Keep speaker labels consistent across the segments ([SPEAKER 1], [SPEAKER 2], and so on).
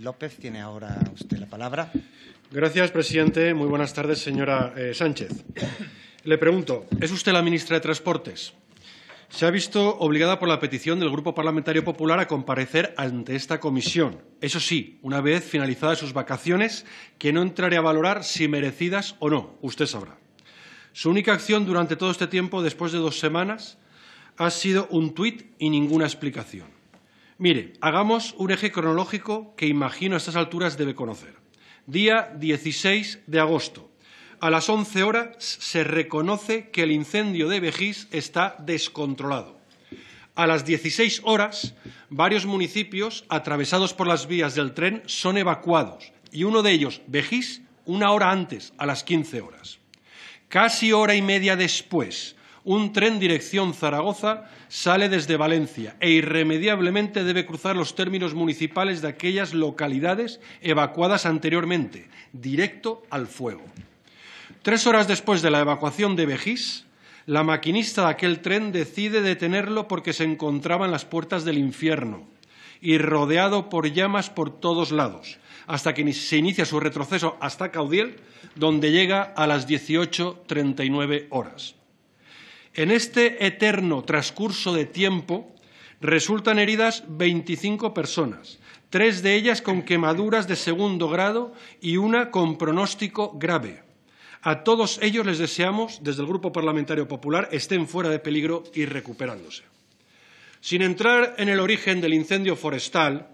[SPEAKER 1] López, tiene ahora usted la palabra. Gracias, presidente. Muy buenas tardes, señora eh, Sánchez. Le pregunto, ¿es usted la ministra de Transportes? Se ha visto obligada por la petición del Grupo Parlamentario Popular a comparecer ante esta comisión. Eso sí, una vez finalizadas sus vacaciones, que no entraré a valorar si merecidas o no. Usted sabrá. Su única acción durante todo este tiempo, después de dos semanas, ha sido un tuit y ninguna explicación. Mire, hagamos un eje cronológico que imagino a estas alturas debe conocer. Día 16 de agosto. A las 11 horas se reconoce que el incendio de Vejís está descontrolado. A las 16 horas, varios municipios atravesados por las vías del tren son evacuados y uno de ellos, Vejís, una hora antes, a las 15 horas. Casi hora y media después, un tren dirección Zaragoza sale desde Valencia e irremediablemente debe cruzar los términos municipales de aquellas localidades evacuadas anteriormente, directo al fuego. Tres horas después de la evacuación de Vejís, la maquinista de aquel tren decide detenerlo porque se encontraba en las puertas del infierno y rodeado por llamas por todos lados, hasta que se inicia su retroceso hasta Caudiel, donde llega a las 18.39 horas. En este eterno transcurso de tiempo resultan heridas 25 personas, tres de ellas con quemaduras de segundo grado y una con pronóstico grave. A todos ellos les deseamos, desde el Grupo Parlamentario Popular, estén fuera de peligro y recuperándose. Sin entrar en el origen del incendio forestal,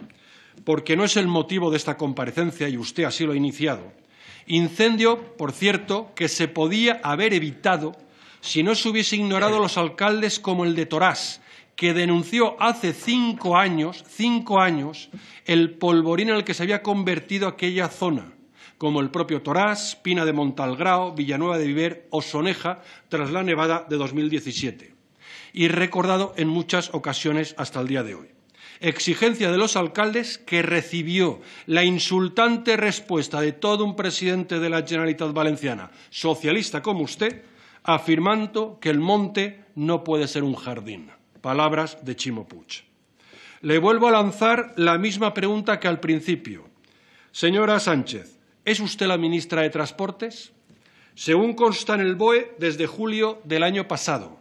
[SPEAKER 1] porque no es el motivo de esta comparecencia y usted así lo ha iniciado, incendio, por cierto, que se podía haber evitado si no se hubiese ignorado los alcaldes como el de Torás, que denunció hace cinco años, cinco años, el polvorín en el que se había convertido aquella zona, como el propio Torás, Pina de Montalgrao, Villanueva de Viver o Soneja, tras la nevada de 2017, y recordado en muchas ocasiones hasta el día de hoy. Exigencia de los alcaldes que recibió la insultante respuesta de todo un presidente de la Generalitat Valenciana, socialista como usted, afirmando que el monte no puede ser un jardín. Palabras de Chimo Le vuelvo a lanzar la misma pregunta que al principio. Señora Sánchez, ¿es usted la ministra de Transportes? Según consta en el BOE desde julio del año pasado.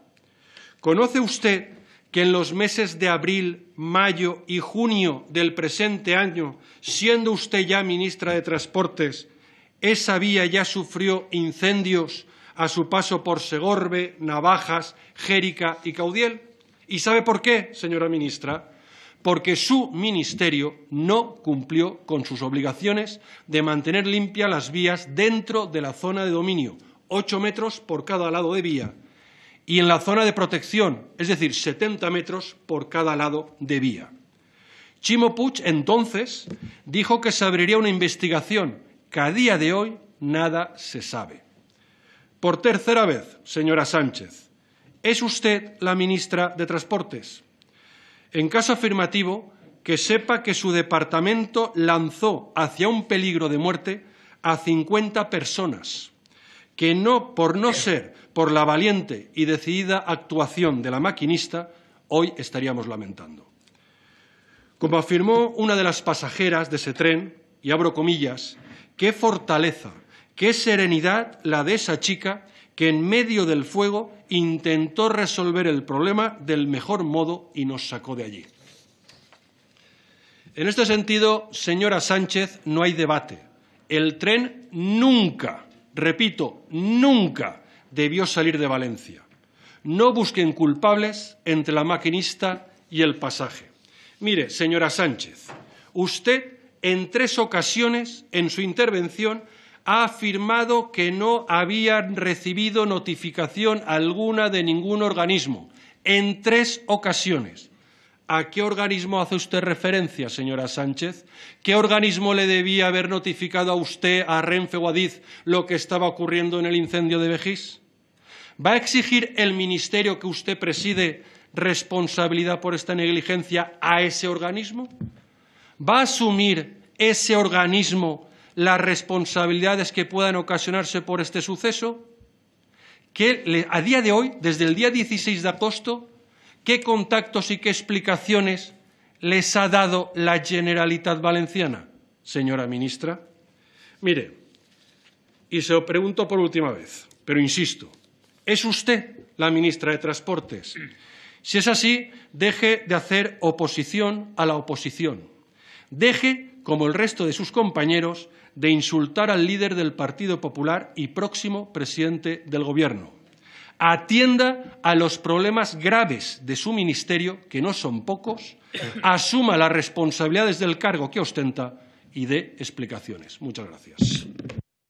[SPEAKER 1] ¿Conoce usted que en los meses de abril, mayo y junio del presente año, siendo usted ya ministra de Transportes, esa vía ya sufrió incendios a su paso por Segorbe, Navajas, Jérica y Caudiel. ¿Y sabe por qué, señora ministra? Porque su ministerio no cumplió con sus obligaciones de mantener limpias las vías dentro de la zona de dominio, ocho metros por cada lado de vía, y en la zona de protección, es decir, 70 metros por cada lado de vía. Chimo Puch entonces dijo que se abriría una investigación que a día de hoy nada se sabe. Por tercera vez, señora Sánchez, ¿es usted la ministra de Transportes? En caso afirmativo, que sepa que su departamento lanzó hacia un peligro de muerte a 50 personas, que no, por no ser por la valiente y decidida actuación de la maquinista, hoy estaríamos lamentando. Como afirmó una de las pasajeras de ese tren, y abro comillas, qué fortaleza, Qué serenidad la de esa chica que en medio del fuego intentó resolver el problema del mejor modo y nos sacó de allí. En este sentido, señora Sánchez, no hay debate. El tren nunca, repito, nunca debió salir de Valencia. No busquen culpables entre la maquinista y el pasaje. Mire, señora Sánchez, usted en tres ocasiones en su intervención ha afirmado que no habían recibido notificación alguna de ningún organismo, en tres ocasiones. ¿A qué organismo hace usted referencia, señora Sánchez? ¿Qué organismo le debía haber notificado a usted, a Renfe Guadiz, lo que estaba ocurriendo en el incendio de Vejís? ¿Va a exigir el ministerio que usted preside responsabilidad por esta negligencia a ese organismo? ¿Va a asumir ese organismo las responsabilidades que puedan ocasionarse por este suceso, a día de hoy, desde el día 16 de agosto, qué contactos y qué explicaciones les ha dado la Generalitat Valenciana, señora ministra. Mire, y se lo pregunto por última vez, pero insisto, ¿es usted la ministra de Transportes? Si es así, deje de hacer oposición a la oposición. Deje como el resto de sus compañeros, de insultar al líder del Partido Popular y próximo presidente del Gobierno. Atienda a los problemas graves de su ministerio, que no son pocos, asuma las responsabilidades del cargo que ostenta y dé explicaciones. Muchas gracias.